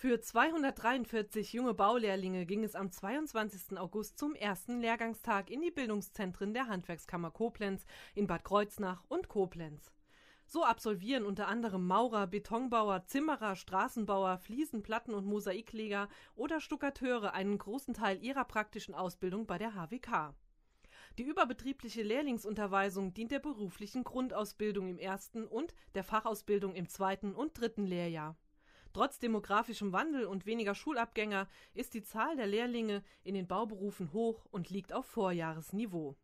Für 243 junge Baulehrlinge ging es am 22. August zum ersten Lehrgangstag in die Bildungszentren der Handwerkskammer Koblenz in Bad Kreuznach und Koblenz. So absolvieren unter anderem Maurer, Betonbauer, Zimmerer, Straßenbauer, Fliesenplatten- und Mosaikleger oder Stuckateure einen großen Teil ihrer praktischen Ausbildung bei der HWK. Die überbetriebliche Lehrlingsunterweisung dient der beruflichen Grundausbildung im ersten und der Fachausbildung im zweiten und dritten Lehrjahr Trotz demografischem Wandel und weniger Schulabgänger ist die Zahl der Lehrlinge in den Bauberufen hoch und liegt auf Vorjahresniveau